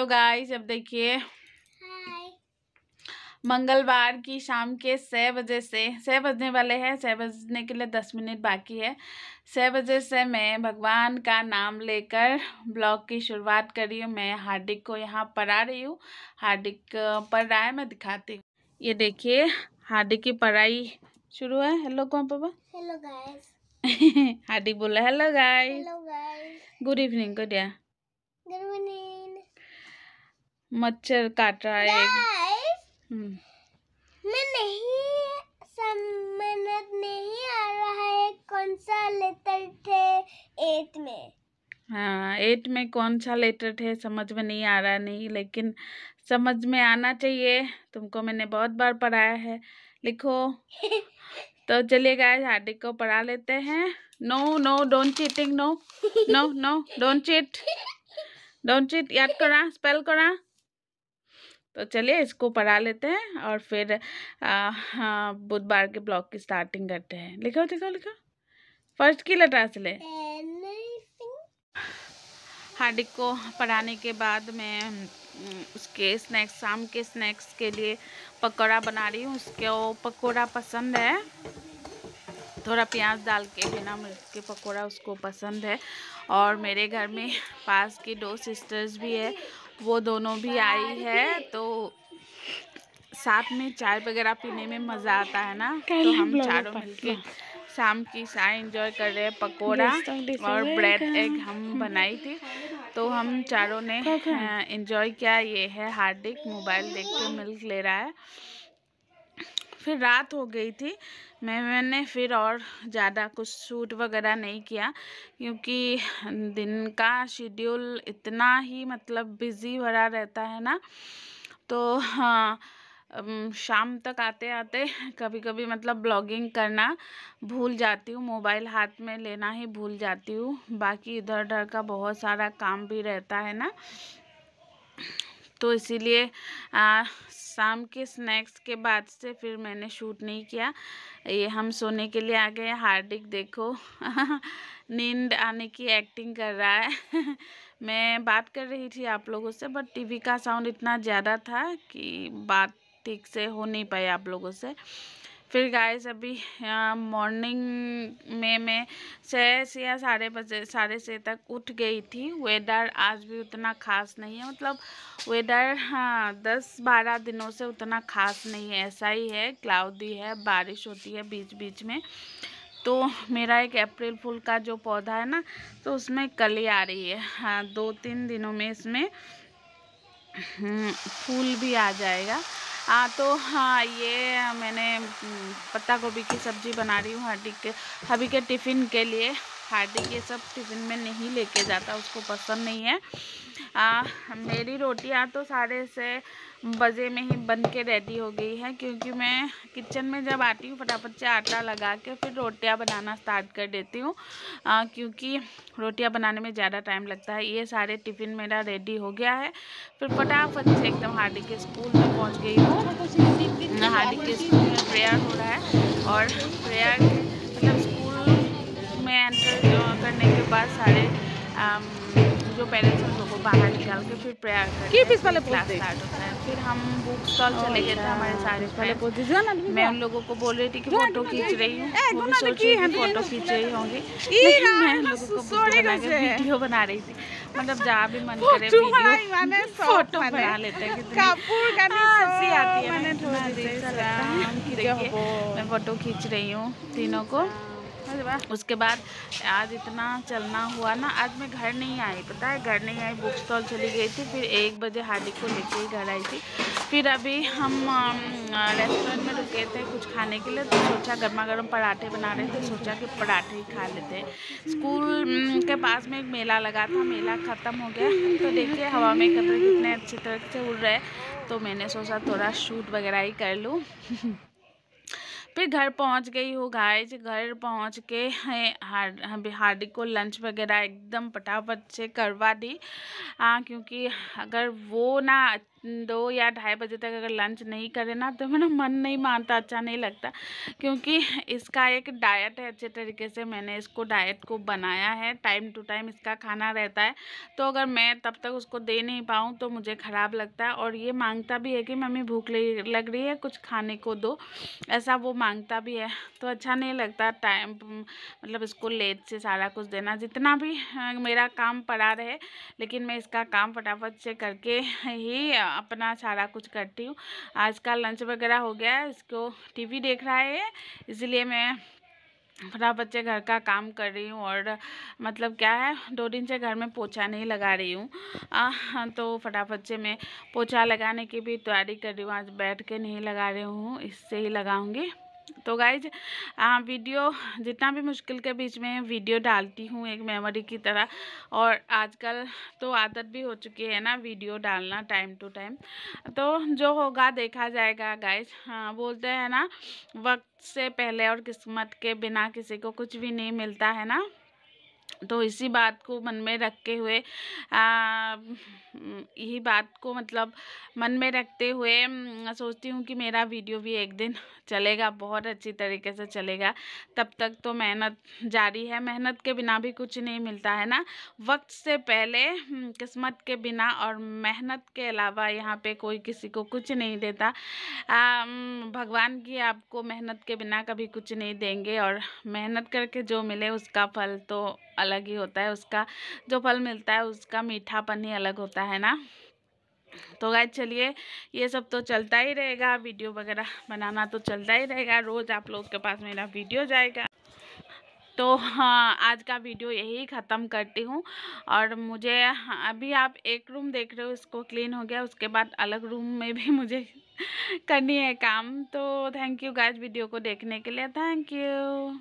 Hello guys अब देखिए मंगलवार की शाम के छः बजे से छः बजने वाले हैं छः बजने के लिए दस मिनट बाकी है छः बजे से मैं भगवान का नाम लेकर ब्लॉग की शुरुआत कर रही हूँ मैं हार्दिक को यहाँ पढ़ा रही हूँ हार्दिक पढ़ रहा है मैं दिखाती हूँ ये देखिए हार्दिक की पढ़ाई शुरू है हेलो कौन पापा हेलो गाइस हार्दिक बोला हेलो गाइस गुड इवनिंग को दिया मच्छर काट रहा है हम्म। मैं नहीं समझ नहीं आ रहा है कौन सा लेटर थे एट में हाँ एट में कौन सा लेटर थे समझ में नहीं आ रहा नहीं लेकिन समझ में आना चाहिए तुमको मैंने बहुत बार पढ़ाया है लिखो तो चलिए गाय हार्दिक को पढ़ा लेते हैं no no don't cheating no no no don't cheat don't cheat याद करा स्पेल करा तो चलिए इसको पढ़ा लेते हैं और फिर हाँ, बुधवार के ब्लॉग की स्टार्टिंग करते हैं लिखो लिखो लिखो फर्स्ट की लटा से ले हार्दिक को पढ़ाने के बाद मैं उसके स्नैक्स शाम के स्नैक्स के लिए पकौड़ा बना रही हूँ उसके वो पकौड़ा पसंद है थोड़ा प्याज डाल के बिना मिर्च के पकौड़ा उसको पसंद है और मेरे घर में पास की दो सिस्टर्स भी है वो दोनों भी आई है तो साथ में चाय वगैरह पीने में मज़ा आता है ना तो हम चारों मिलके शाम की चाय एंजॉय कर रहे हैं पकोड़ा और ब्रेड एग हम हम्म। बनाई थी तो हम चारों ने एंजॉय किया ये है हार्दिक मोबाइल देख के मिल्क ले रहा है फिर रात हो गई थी मैं मैंने फिर और ज़्यादा कुछ सूट वगैरह नहीं किया क्योंकि दिन का शेड्यूल इतना ही मतलब बिज़ी भरा रहता है ना तो हाँ शाम तक आते आते कभी कभी मतलब ब्लॉगिंग करना भूल जाती हूँ मोबाइल हाथ में लेना ही भूल जाती हूँ बाकी इधर उधर का बहुत सारा काम भी रहता है ना तो इसीलिए शाम के स्नैक्स के बाद से फिर मैंने शूट नहीं किया ये हम सोने के लिए आ गए हार्दिक देखो नींद आने की एक्टिंग कर रहा है मैं बात कर रही थी आप लोगों से बट टीवी का साउंड इतना ज़्यादा था कि बात ठीक से हो नहीं पाई आप लोगों से फिर गाइस अभी मॉर्निंग में मैं छः या साढ़े बजे साढ़े छः तक उठ गई थी वेदर आज भी उतना ख़ास नहीं है मतलब वेदर हाँ दस बारह दिनों से उतना ख़ास नहीं है ऐसा ही है क्लाउडी है बारिश होती है बीच बीच में तो मेरा एक अप्रैल फूल का जो पौधा है ना तो उसमें कली आ रही है हाँ दो तीन दिनों में इसमें हम्म, फूल भी आ जाएगा हाँ तो हाँ ये मैंने हम्म, पत्ता गोभी की सब्ज़ी बना रही हूँ हार्दिक के हबी के टिफ़िन के लिए हार्दिक ये सब टिफ़िन में नहीं लेके जाता उसको पसंद नहीं है आ, मेरी रोटियाँ तो सारे से बजे में ही बन के रेडी हो गई है क्योंकि मैं किचन में जब आती हूँ फटाफट से आटा लगा के फिर रोटियाँ बनाना स्टार्ट कर देती हूँ क्योंकि रोटियाँ बनाने में ज़्यादा टाइम लगता है ये सारे टिफ़िन मेरा रेडी हो गया है फिर फटाफट से एकदम हार्दिक के स्कूल में पहुँच गई हूँ हार्दिक के स्कूल में प्रेयर हो रहा है और प्रेयर मतलब स्कूल में एंटर करने के बाद सारे जो पेरेंट्स हैं उनको बाहर निकाल के फिर प्रेयर करते हैं पहले क्लास स्टार्ट होता है फिर हम बुक स्टॉल चले गए थे हमारे सारे फ्रेंड मैं उन लोगों को बोल रही थी कि फोटो तो खींच रही हूँ वो भी सोच रही थी फोटो खींच रही होंगी मैं उन लोगों को वीडियो बना रही थी मतलब जहाँ भी मन करे फोटो बना लेते हैं हंसी हाँ, आती है तो मैं फोटो खींच रही हूँ तीनों को उसके बाद आज इतना चलना हुआ ना आज मैं घर नहीं आई पता है घर नहीं आई बुक स्टॉल चली गई थी फिर एक बजे हार्दिक को लेके ही घर आई थी फिर अभी हम रेस्टोरेंट में रुके थे कुछ खाने के लिए तो सोचा गर्मा गर्म पराठे बना रहे थे सोचा कि पराठे ही खा लेते हैं स्कूल के पास में एक मेला लगा था मेला ख़त्म हो गया तो देखिए हवा में कतरे कितने अच्छी तरह से उड़ रहे तो मैंने सोचा थोड़ा शूट वगैरह ही कर लूँ फिर घर पहुंच गई हो गाइज घर पहुंच के हार हार्दिक को लंच वगैरह एकदम पटापट से करवा दी आ, हाँ, क्योंकि अगर वो ना दो या ढाई बजे तक अगर लंच नहीं करें ना तो मेरा मन नहीं मानता अच्छा नहीं लगता क्योंकि इसका एक डाइट है अच्छे तरीके से मैंने इसको डाइट को बनाया है टाइम टू टाइम इसका खाना रहता है तो अगर मैं तब तक उसको दे नहीं पाऊँ तो मुझे ख़राब लगता है और ये मांगता भी है कि मम्मी भूख लग रही है कुछ खाने को दो ऐसा वो मांगता भी है तो अच्छा नहीं लगता टाइम मतलब इसको लेट से सारा कुछ देना जितना भी मेरा काम पड़ा रहे लेकिन मैं इसका काम फटाफट से करके ही अपना सारा कुछ करती हूँ आज का लंच वगैरह हो गया है इसको टीवी देख रहा है इसलिए मैं फटाफट बच्चे घर का काम कर रही हूँ और मतलब क्या है दो दिन से घर में पोछा नहीं लगा रही हूँ तो फटाफट से मैं पोछा लगाने की भी तैयारी कर रही हूँ आज बैठ के नहीं लगा रही हूँ इससे ही लगाऊँगी तो गाइज वीडियो जितना भी मुश्किल के बीच में वीडियो डालती हूँ एक मेमोरी की तरह और आजकल तो आदत भी हो चुकी है ना वीडियो डालना टाइम टू टाइम तो जो होगा देखा जाएगा गाइज हाँ बोलते हैं ना वक्त से पहले और किस्मत के बिना किसी को कुछ भी नहीं मिलता है ना तो इसी बात को मन में रखते हुए यही बात को मतलब मन में रखते हुए सोचती हूँ कि मेरा वीडियो भी एक दिन चलेगा बहुत अच्छी तरीके से चलेगा तब तक तो मेहनत जारी है मेहनत के बिना भी कुछ नहीं मिलता है ना वक्त से पहले किस्मत के बिना और मेहनत के अलावा यहाँ पे कोई किसी को कुछ नहीं देता आ, भगवान की आपको मेहनत के बिना कभी कुछ नहीं देंगे और मेहनत करके जो मिले उसका फल तो अलग ही होता है उसका जो फल मिलता है उसका मीठापन ही अलग होता है ना तो गाय चलिए ये सब तो चलता ही रहेगा वीडियो वगैरह बनाना तो चलता ही रहेगा रोज़ आप लोग के पास मेरा वीडियो जाएगा तो हाँ आज का वीडियो यही ख़त्म करती हूँ और मुझे अभी आप एक रूम देख रहे हो इसको क्लीन हो गया उसके बाद अलग रूम में भी मुझे करनी है काम तो थैंक यू गाइस वीडियो को देखने के लिए थैंक यू